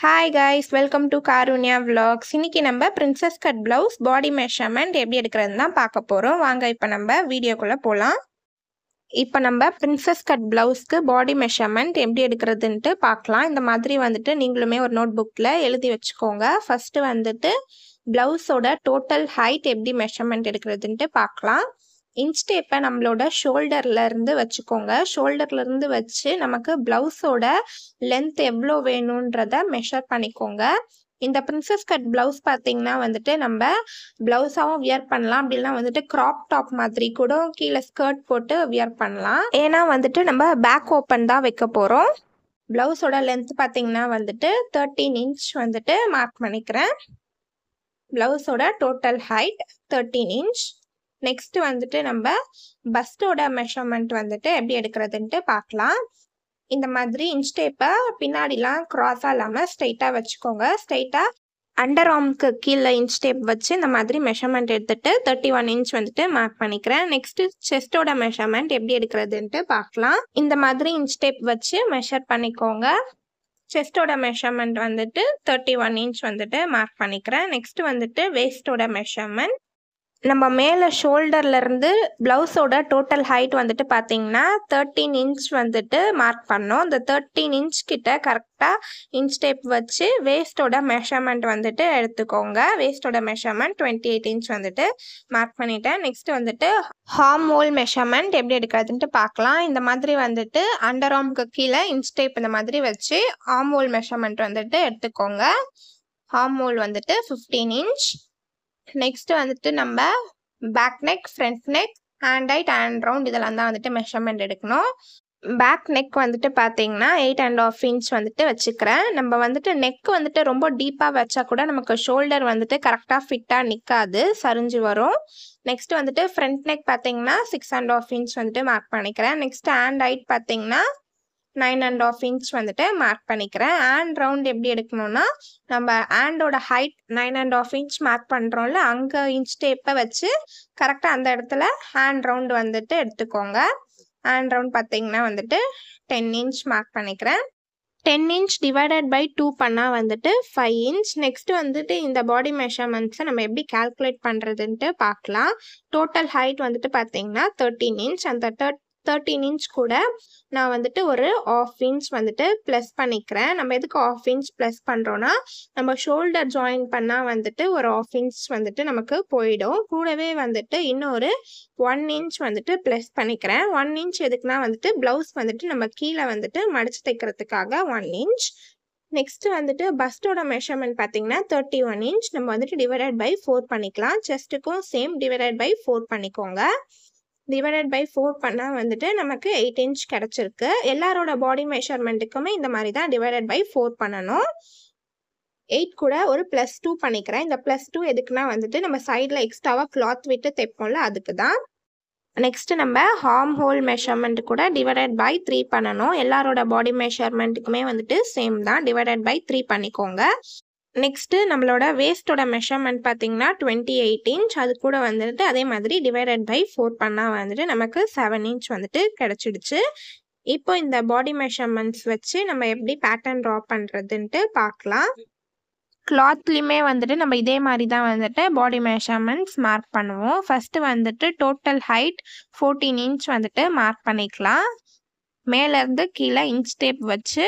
hi guys welcome to Karunya vlogs இன்றைக்கி நம்ம princess cut blouse body measurement எப்படி எடுக்கிறது தான் பார்க்க போகிறோம் வாங்க இப்போ நம்ம வீடியோக்குள்ளே போகலாம் இப்போ நம்ம பிரின்சஸ் கட் ப்ளவுஸ்க்கு பாடி மெஷர்மெண்ட் எப்படி எடுக்கிறதுன்ட்டு பார்க்கலாம் இந்த மாதிரி வந்துட்டு நீங்களுமே ஒரு நோட் புக்கில் எழுதி வச்சுக்கோங்க ஃபஸ்ட்டு வந்துட்டு ப்ளவுஸோட டோட்டல் ஹைட் எப்படி மெஷர்மெண்ட் எடுக்கிறதுன்ட்டு பார்க்கலாம் இன்ஸ்டேப்பை நம்மளோட ஷோல்டர்லேருந்து வச்சுக்கோங்க ஷோல்டர்லேருந்து வச்சு நமக்கு ப்ளவுஸோட லென்த் எவ்வளோ வேணுன்றத மெஷர் பண்ணிக்கோங்க இந்த பிரின்சஸ் கட் ப்ளவுஸ் பார்த்தீங்கன்னா வந்துட்டு நம்ம ப்ளவுஸாகவும் வியர் பண்ணலாம் அப்படின்னா வந்துட்டு க்ராப் டாப் மாதிரி கூட கீழே ஸ்கர்ட் போட்டு வியர் பண்ணலாம் ஏன்னா வந்துட்டு நம்ம பேக் ஓப்பன் தான் வைக்க போகிறோம் ப்ளவுஸோட லென்த் பார்த்தீங்கன்னா வந்துட்டு தேர்ட்டீன் இன்ச் வந்துட்டு மார்க் பண்ணிக்கிறேன் ப்ளவுஸோட total height thirteen inch next வந்துட்டு நம்ம பஸ்டோட மெஷர்மெண்ட் வந்துட்டு எப்படி எடுக்கிறதுன்ட்டு பார்க்கலாம் இந்த மாதிரி இன்ச் பின்னாடிலாம் க்ராஸாக இல்லாமல் ஸ்ட்ரைட்டாக வச்சுக்கோங்க ஸ்ட்ரைட்டாக அண்டர் ஆம்க்கு கீழே இன்ச் டேப் வச்சு இந்த மாதிரி மெஷர்மெண்ட் எடுத்துகிட்டு தேர்ட்டி ஒன் இன்ச் வந்துட்டு மார்க் பண்ணிக்கிறேன் நெக்ஸ்ட் செஸ்டோட மெஷர்மெண்ட் எப்படி எடுக்கிறதுன்ட்டு பார்க்கலாம் இந்த மாதிரி இன்ச் டேப் வச்சு மெஷர் பண்ணிக்கோங்க செஸ்டோட மெஷர்மெண்ட் வந்துட்டு தேர்ட்டி ஒன் இன்ச் வந்துட்டு மார்க் பண்ணிக்கிறேன் நெக்ஸ்ட் வந்துட்டு வேஸ்டோட மெஷர்மெண்ட் நம்ம மேலே ஷோல்டர்லேருந்து ப்ளவுஸோட டோட்டல் ஹைட் வந்துட்டு பார்த்தீங்கன்னா தேர்ட்டீன் இன்ச் வந்துட்டு மார்க் பண்ணோம் இந்த தேர்ட்டீன் இன்ச் கிட்ட கரெக்டாக இன்ச் டேப் வச்சு வேஸ்ட்டோட மெஷர்மெண்ட் வந்துட்டு எடுத்துக்கோங்க வேஸ்ட்டோட மெஷர்மெண்ட் டுவெண்ட்டி எயிட் இன்ச் வந்துட்டு மார்க் பண்ணிட்டேன் நெக்ஸ்ட் வந்துட்டு ஹார்ம் ஹோல் மெஷர்மெண்ட் எப்படி எடுக்கிறதுன்ட்டு பார்க்கலாம் இந்த மாதிரி வந்துட்டு அண்டர் ஆம்க்கு கீழே இன்ச் டேப் இந்த மாதிரி வச்சு ஹார்ம் ஹோல் மெஷர்மெண்ட் வந்துட்டு எடுத்துக்கோங்க ஹார்ம் ஹோல் வந்துட்டு ஃபிஃப்டீன் இன்ச் நெக்ஸ்ட் வந்துட்டு நம்ம back neck front neck hand height hand round இதெல்லாம் தான் வந்துட்டு மெஷர்மெண்ட் எடுக்கணும் பேக் நெக் வந்துட்டு பார்த்தீங்கன்னா எயிட் அண்ட் ஆஃப் இன்ச் வந்துட்டு வச்சுக்கிறேன் நம்ம வந்துட்டு நெக் வந்துட்டு ரொம்ப டீப்பாக வச்சா கூட நமக்கு ஷோல்டர் வந்துட்டு கரெக்டாக ஃபிட்டாக நிற்காது சரிஞ்சு வரும் நெக்ஸ்ட் வந்துட்டு ஃப்ரண்ட் நெக் பார்த்தீங்கன்னா சிக்ஸ் அண்ட் ஆஃப் இன்ச் வந்துட்டு மார்க் பண்ணிக்கிறேன் நெக்ஸ்ட் ஹேண்ட் ஹைட் பார்த்தீங்கன்னா நைன் அண்ட் ஆஃப் இன்ச் வந்துட்டு மார்க் பண்ணிக்கிறேன் ஆண்ட் ரவுண்ட் எப்படி எடுக்கணும்னா நம்ம ஆண்டோட height nine and half inch mark பண்ணுறோம்ல அங்கே இன்ச் டேப்பை வச்சு கரெக்டாக அந்த இடத்துல ஹேண்ட் ரவுண்ட் வந்துட்டு எடுத்துக்கோங்க ஆண்ட் ரவுண்ட் பார்த்தீங்கன்னா வந்துட்டு டென் இன்ச் மார்க் பண்ணிக்கிறேன் ten inch divided by two பண்ணால் வந்துட்டு ஃபைவ் இன்ச் நெக்ஸ்ட் வந்துட்டு இந்த பாடி மெஷர்மெண்ட்ஸை நம்ம எப்படி கால்குலேட் பண்ணுறதுன்ட்டு பார்க்கலாம் டோட்டல் ஹைட் வந்துட்டு பார்த்தீங்கன்னா தேர்ட்டீன் இன்ச் அந்த தேர்ட் தேர்ட்டீன் இன்ச் கூட நான் வந்துட்டு ஒரு ஆஃப் இன்ச் வந்துட்டு ப்ளஸ் பண்ணிக்கிறேன் நம்ம எதுக்கு ஆஃப் இன்ச் ப்ளஸ் பண்ணுறோன்னா நம்ம ஷோல்டர் ஜாயின் பண்ணால் வந்துட்டு ஒரு ஆஃப் இன்ச் வந்துட்டு நமக்கு போயிடும் கூடவே வந்துட்டு இன்னொரு ஒன் இன்ச் வந்துட்டு ப்ளஸ் பண்ணிக்கிறேன் ஒன் இன்ச் எதுக்குன்னா வந்துட்டு ப்ளவுஸ் வந்துட்டு நம்ம கீழே வந்துட்டு மடிச்சு தைக்கிறதுக்காக ஒன் இன்ச் நெக்ஸ்ட்டு வந்துட்டு பஸ்ட்டோட மெஷர்மெண்ட் பார்த்தீங்கன்னா தேர்ட்டி ஒன் இன்ச் நம்ம வந்துட்டு டிவைடட் பை ஃபோர் பண்ணிக்கலாம் செஸ்ட்டுக்கும் சேம் டிவைடட் பை ஃபோர் பண்ணிக்கோங்க டிவைடட் பை ஃபோர் பண்ணால் வந்துட்டு நமக்கு எயிட் இன்ச் கிடச்சிருக்கு எல்லாரோட பாடி மெஷர்மெண்ட்டுக்குமே இந்த மாதிரி தான் டிவைடட் பை ஃபோர் பண்ணணும் எயிட் கூட ஒரு ப்ளஸ் டூ பண்ணிக்கிறேன் இந்த ப்ளஸ் டூ எதுக்குன்னா வந்துட்டு நம்ம சைடில் எக்ஸ்ட்ராவாக கிளாத் விட்டு தைப்போம்ல அதுக்கு தான் நெக்ஸ்ட் நம்ம ஹார்ம் ஹோல் மெஷர்மெண்ட் கூட டிவைடட் பை த்ரீ பண்ணணும் எல்லாரோட பாடி மெஷர்மெண்ட்டுக்குமே வந்துட்டு சேம் தான் டிவைடட் பை த்ரீ பண்ணிக்கோங்க நெக்ஸ்ட்டு நம்மளோட வேஸ்ட்டோட மெஷர்மெண்ட் பார்த்திங்கன்னா டுவெண்ட்டி எயிட் இன்ச் அது கூட வந்துட்டு அதே மாதிரி டிவைடட் பை ஃபோர் பண்ணால் வந்துட்டு நமக்கு செவன் இன்ச் வந்துட்டு கிடச்சிடுச்சு இப்போ இந்த பாடி மெஷர்மெண்ட்ஸ் வச்சு நம்ம எப்படி பேட்டர்ன் ட்ரா பண்ணுறதுன்ட்டு பார்க்கலாம் கிளாத்லேயுமே வந்துட்டு நம்ம இதே மாதிரி தான் வந்துட்டு பாடி மெஷர்மெண்ட்ஸ் மார்க் பண்ணுவோம் ஃபஸ்ட்டு வந்துட்டு டோட்டல் ஹைட் ஃபோர்டீன் இன்ச் வந்துட்டு மார்க் பண்ணிக்கலாம் மேலேருந்து கீழே இன்ச் டேப் வச்சு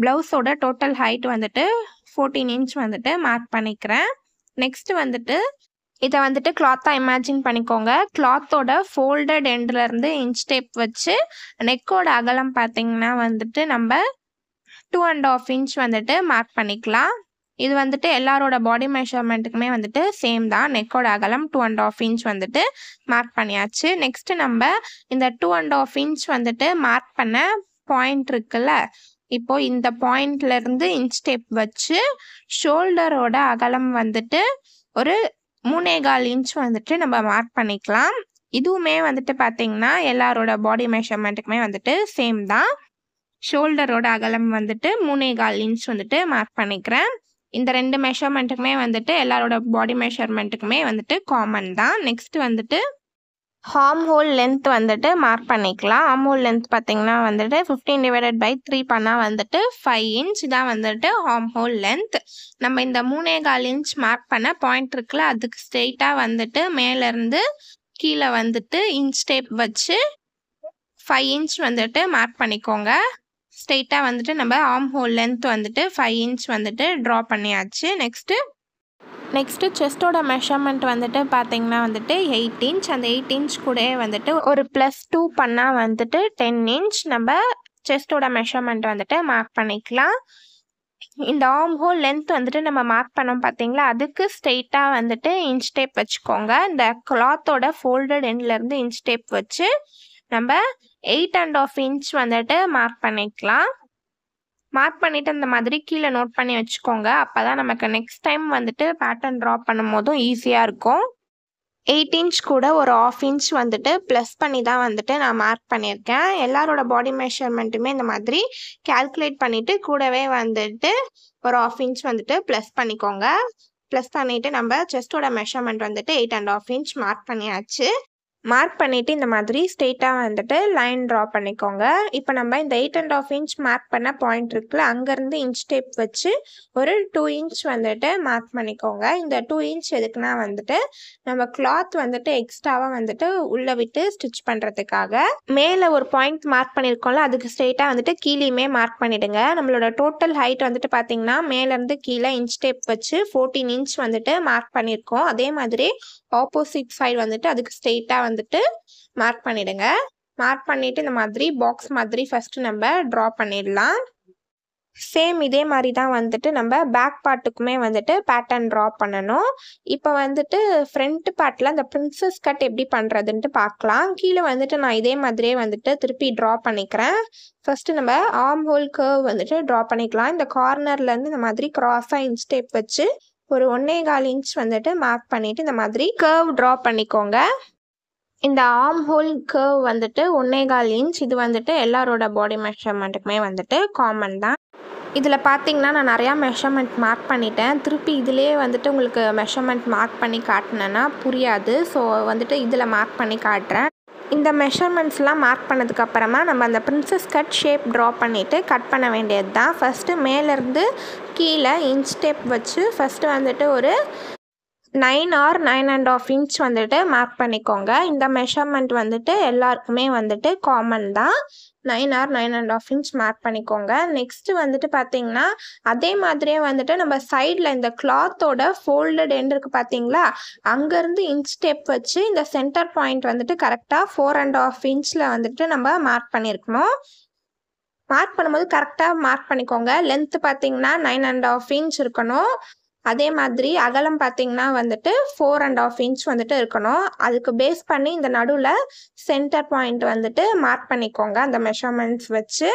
ப்ளவுஸோட டோட்டல் ஹைட் வந்துட்டு ஃபோர்டீன் இன்ச் வந்துட்டு மார்க் பண்ணிக்கிறேன் நெக்ஸ்ட் வந்துட்டு இதை வந்துட்டு கிளாத்தாக இமேஜின் பண்ணிக்கோங்க கிளாத்தோட ஃபோல்டட் எண்ட்லேருந்து இன்ச் டேப் வச்சு நெக்கோட அகலம் பார்த்தீங்கன்னா வந்துட்டு நம்ம டூ அண்ட் ஆஃப் இன்ச் வந்துட்டு மார்க் பண்ணிக்கலாம் இது வந்துட்டு எல்லாரோட பாடி மெஷர்மெண்ட்டுக்குமே வந்துட்டு சேம் தான் நெக்கோட அகலம் டூ அண்ட் ஆஃப் இன்ச் வந்துட்டு மார்க் பண்ணியாச்சு நெக்ஸ்ட்டு நம்ம இந்த டூ அண்ட் ஆஃப் இன்ச் வந்துட்டு மார்க் பண்ண பாயிண்ட் இருக்குல்ல இப்போ இந்த பாயிண்ட்ல இருந்து இன்ச் ஸ்டெப் வச்சு ஷோல்டரோட அகலம் வந்துட்டு ஒரு மூணேகால் இன்ச் வந்துட்டு நம்ம மார்க் பண்ணிக்கலாம் இதுவுமே வந்துட்டு பார்த்தீங்கன்னா எல்லாரோட பாடி மெஷர்மெண்ட்டுக்குமே வந்துட்டு சேம் தான் ஷோல்டரோட அகலம் வந்துட்டு மூணேகால் இன்ச் வந்துட்டு மார்க் பண்ணிக்கிறேன் இந்த ரெண்டு மெஷர்மெண்ட்டுக்குமே வந்துட்டு எல்லாரோட பாடி மெஷர்மெண்ட்டுக்குமே வந்துட்டு காமன் தான் நெக்ஸ்ட் வந்துட்டு ஹார்ம் ஹோல் லென்த் வந்துட்டு மார்க் பண்ணிக்கலாம் ஹார்ம் ஹோல் லென்த் பார்த்திங்கன்னா வந்துட்டு ஃபிஃப்டீன் டிவைடட் பை த்ரீ பண்ணால் வந்துட்டு ஃபைவ் இன்ச் தான் வந்துட்டு ஹார்ம் ஹோல் லென்த் நம்ம இந்த மூணே கால் இன்ச் மார்க் பண்ண பாயிண்ட் இருக்குல்ல அதுக்கு ஸ்ட்ரெயிட்டாக வந்துட்டு மேலேருந்து கீழே வந்துட்டு இன்ச் டேப் வச்சு ஃபைவ் இன்ச் வந்துட்டு மார்க் பண்ணிக்கோங்க ஸ்ட்ரெயிட்டாக வந்துட்டு நம்ம ஆம் ஹோல் லென்த் வந்துட்டு ஃபைவ் இன்ச் வந்துட்டு ட்ரா பண்ணியாச்சு நெக்ஸ்ட்டு நெக்ஸ்ட்டு செஸ்ட்டோட மெஷர்மெண்ட் வந்துட்டு பார்த்தீங்கன்னா வந்துட்டு எயிட் இன்ச் அந்த எயிட் இன்ச் கூட வந்துட்டு ஒரு ப்ளஸ் டூ பண்ணால் வந்துட்டு டென் இன்ச் நம்ம செஸ்ட்டோட மெஷர்மெண்ட் வந்துட்டு மார்க் பண்ணிக்கலாம் இந்த ஆம் ஹோல் லென்த் வந்துட்டு நம்ம மார்க் பண்ணோம் பார்த்தீங்களா அதுக்கு ஸ்ட்ரெயிட்டாக வந்துட்டு இன்ச் டேப் வச்சுக்கோங்க இந்த கிளாத்தோட ஃபோல்டட் எண்ட்லேருந்து இன்ச் டேப் வச்சு நம்ம எயிட் அண்ட் ஆஃப் இன்ச் வந்துட்டு மார்க் பண்ணிக்கலாம் மார்க் பண்ணிவிட்டு அந்த மாதிரி கீழே நோட் பண்ணி வச்சுக்கோங்க அப்போ தான் நமக்கு நெக்ஸ்ட் டைம் வந்துட்டு பேட்டர்ன் ட்ரா பண்ணும் போதும் ஈஸியாக இருக்கும் எயிட் இன்ச் கூட ஒரு ஆஃப் இன்ச் வந்துட்டு ப்ளஸ் பண்ணி தான் வந்துட்டு நான் மார்க் பண்ணியிருக்கேன் எல்லாரோட பாடி மெஷர்மெண்ட்டுமே இந்த மாதிரி கேல்குலேட் பண்ணிவிட்டு கூடவே வந்துட்டு ஒரு ஆஃப் இன்ச் வந்துட்டு ப்ளஸ் பண்ணிக்கோங்க ப்ளஸ் பண்ணிவிட்டு நம்ம செஸ்ட்டோட மெஷர்மெண்ட் வந்துட்டு eight and half inch mark பண்ணியாச்சு மார்க் பண்ணிவிட்டு இந்த மாதிரி ஸ்ட்ரெயிட்டாக வந்துட்டு லைன் ட்ரா பண்ணிக்கோங்க இப்போ நம்ம இந்த eight and half inch mark பண்ண பாயிண்ட் இருக்குல்ல அங்கேருந்து இன்ச் டேப் வச்சு ஒரு டூ இன்ச் வந்துட்டு மார்க் பண்ணிக்கோங்க இந்த டூ இன்ச் எதுக்குன்னா வந்துட்டு நம்ம கிளாத் வந்துட்டு எக்ஸ்ட்ராவாக வந்துட்டு உள்ளே விட்டு ஸ்டிச் பண்ணுறதுக்காக மேலே ஒரு பாயிண்ட் மார்க் பண்ணியிருக்கோம்ல அதுக்கு ஸ்ட்ரெயிட்டாக வந்துட்டு கீழேயுமே மார்க் பண்ணிவிடுங்க நம்மளோட டோட்டல் ஹைட் வந்துட்டு பார்த்தீங்கன்னா மேலேருந்து கீழே இன்ச் டேப் வச்சு ஃபோர்டீன் இன்ச் வந்துட்டு மார்க் பண்ணியிருக்கோம் அதே மாதிரி ஆப்போசிட் சைடு வந்துட்டு அதுக்கு ஸ்ட்ரெயிட்டாக வந்துட்டு மார்க் பண்ணிவிடுங்க மார்க் பண்ணிவிட்டு இந்த மாதிரி பாக்ஸ் மாதிரி ஃபஸ்ட்டு நம்ம ட்ரா பண்ணிடலாம் சேம் இதே மாதிரி தான் வந்துட்டு நம்ம பேக் பார்ட்டுக்குமே வந்துட்டு பேட்டர்ன் ட்ரா பண்ணணும் இப்போ வந்துட்டு ஃப்ரண்ட் பார்ட்டில் அந்த ப்ரின்ஸஸ் கட் எப்படி பண்ணுறதுன்ட்டு பார்க்கலாம் கீழே வந்துட்டு நான் இதே மாதிரியே வந்துட்டு திருப்பி ட்ரா பண்ணிக்கிறேன் ஃபஸ்ட்டு நம்ம ஆம் ஹோல் கர்வ் வந்துட்டு ட்ரா பண்ணிக்கலாம் இந்த கார்னர்லேருந்து இந்த மாதிரி க்ராஸாக இன்ஸ்டேப் வச்சு ஒரு ஒன்னே கால் இன்ச் வந்துட்டு மார்க் பண்ணிவிட்டு இந்த மாதிரி கர்வ் ட்ரா பண்ணிக்கோங்க இந்த ஆம் ஹோல் கர்வ் வந்துட்டு ஒன்னே கால் இன்ச் இது வந்துட்டு எல்லாரோட பாடி மெஷர்மெண்ட்டுக்குமே வந்துட்டு காமன் தான் இதில் பார்த்தீங்கன்னா நான் நிறையா மெஷர்மெண்ட் மார்க் பண்ணிட்டேன் திருப்பி இதிலே வந்துட்டு உங்களுக்கு மெஷர்மெண்ட் மார்க் பண்ணி காட்டினேன்னா புரியாது ஸோ வந்துட்டு இதில் மார்க் பண்ணி காட்டுறேன் இந்த மெஷர்மெண்ட்ஸ்லாம் மார்க் பண்ணதுக்கப்புறமா நம்ம அந்த ப்ரின்ஸஸ் கட் ஷேப் ட்ரா பண்ணிவிட்டு கட் பண்ண வேண்டியது தான் ஃபஸ்ட்டு மேலேருந்து கீழே இன்ச் டேப் வச்சு ஃபஸ்ட்டு வந்துட்டு ஒரு nine or nine and half inch வந்துட்டு மார்க் பண்ணிக்கோங்க இந்த மெஷர்மெண்ட் வந்துட்டு எல்லாருக்குமே வந்துட்டு காமன் தான் nine or nine and half inch mark பண்ணிக்கோங்க நெக்ஸ்ட்டு வந்துட்டு பார்த்தீங்கன்னா அதே மாதிரியே வந்துட்டு நம்ம சைடில் இந்த கிளாத்தோட ஃபோல்டட் எண்ட் இருக்குது பார்த்தீங்களா அங்கேருந்து இன்ச் ஸ்டெப் வச்சு இந்த சென்டர் பாயிண்ட் வந்துட்டு கரெக்டாக ஃபோர் அண்ட் ஆஃப் இன்ச்சில் வந்துட்டு நம்ம மார்க் பண்ணியிருக்கணும் மார்க் பண்ணும்போது கரெக்டாக மார்க் பண்ணிக்கோங்க லென்த்து பார்த்தீங்கன்னா நைன் அண்ட் ஆஃப் இன்ச் இருக்கணும் அதே மாதிரி அகலம் பார்த்தீங்கன்னா வந்துட்டு ஃபோர் அண்ட் ஆஃப் இன்ச் வந்துட்டு இருக்கணும் அதுக்கு பேஸ் பண்ணி இந்த நடுவில் சென்டர் பாயிண்ட் வந்துட்டு மார்க் பண்ணிக்கோங்க அந்த மெஷர்மெண்ட்ஸ் வச்சு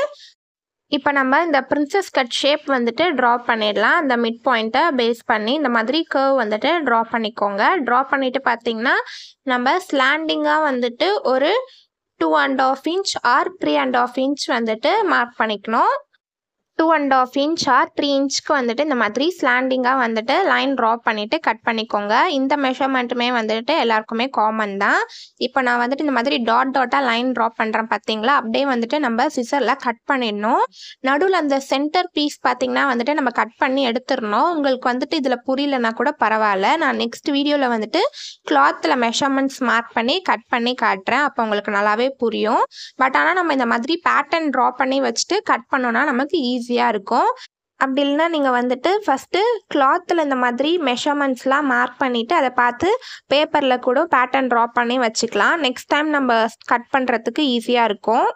இப்போ நம்ம இந்த பிரின்சஸ் கட் ஷேப் வந்துட்டு ட்ரா பண்ணிடலாம் அந்த மிட் பாயிண்ட்டை பேஸ் பண்ணி இந்த மாதிரி கர்வ் வந்துட்டு ட்ரா பண்ணிக்கோங்க ட்ரா பண்ணிவிட்டு பார்த்தீங்கன்னா நம்ம ஸ்லாண்டிங்காக வந்துட்டு ஒரு two and half inch or three and half inch வந்துட்டு மார்க் பண்ணிக்கணும் two and half or three இன்ச்சுக்கு வந்துட்டு இந்த மாதிரி ஸ்லாண்டிங்காக வந்துட்டு லைன் ட்ரா பண்ணிவிட்டு கட் பண்ணிக்கோங்க இந்த மெஷர்மெண்ட்டுமே வந்துட்டு எல்லாருக்குமே காமன் தான் இப்போ நான் வந்துட்டு இந்த மாதிரி டாட் டாட்டாக லைன் ட்ரா பண்ணுறேன் பார்த்தீங்களா அப்படியே வந்துட்டு நம்ம சிசரில் கட் பண்ணிடணும் நடுவில் அந்த சென்டர் பீஸ் பார்த்தீங்கன்னா வந்துட்டு நம்ம கட் பண்ணி எடுத்துடணும் உங்களுக்கு வந்துட்டு இதில் புரியலன்னா கூட பரவாயில்ல நான் நெக்ஸ்ட் வீடியோவில் வந்துட்டு கிளாத்தில் மெஷர்மெண்ட்ஸ் மார்க் பண்ணி கட் பண்ணி காட்டுறேன் அப்போ உங்களுக்கு நல்லாவே புரியும் பட் ஆனால் நம்ம இந்த மாதிரி பேட்டர்ன் ட்ரா பண்ணி வச்சுட்டு கட் பண்ணோன்னா நமக்கு ஈஸி ஈஸியாக இருக்கும் அப்படி இல்லைனா நீங்கள் வந்துட்டு ஃபஸ்ட்டு கிளாத்தில் இந்த மாதிரி மெஷர்மெண்ட்ஸ்லாம் மார்க் பண்ணிவிட்டு அதை பார்த்து பேப்பரில் கூட பேட்டர்ன் ட்ரா பண்ணி வச்சுக்கலாம் நெக்ஸ்ட் டைம் நம்ம கட் பண்ணுறதுக்கு ஈஸியாக இருக்கும்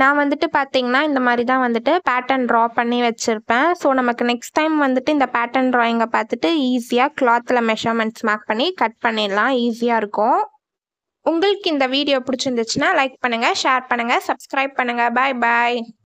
நான் வந்துட்டு பார்த்தீங்கன்னா இந்த மாதிரி தான் வந்துட்டு பேட்டர்ன் ட்ரா பண்ணி வச்சுருப்பேன் ஸோ நமக்கு நெக்ஸ்ட் டைம் வந்துட்டு இந்த பேட்டர்ன் ட்ராயிங்கை பார்த்துட்டு ஈஸியாக கிளாத்தில் மெஷர்மெண்ட்ஸ் மார்க் பண்ணி கட் பண்ணிடலாம் ஈஸியாக இருக்கும் உங்களுக்கு இந்த வீடியோ பிடிச்சிருந்துச்சுன்னா லைக் பண்ணுங்கள் ஷேர் பண்ணுங்கள் சப்ஸ்கிரைப் பண்ணுங்கள் பாய் பாய்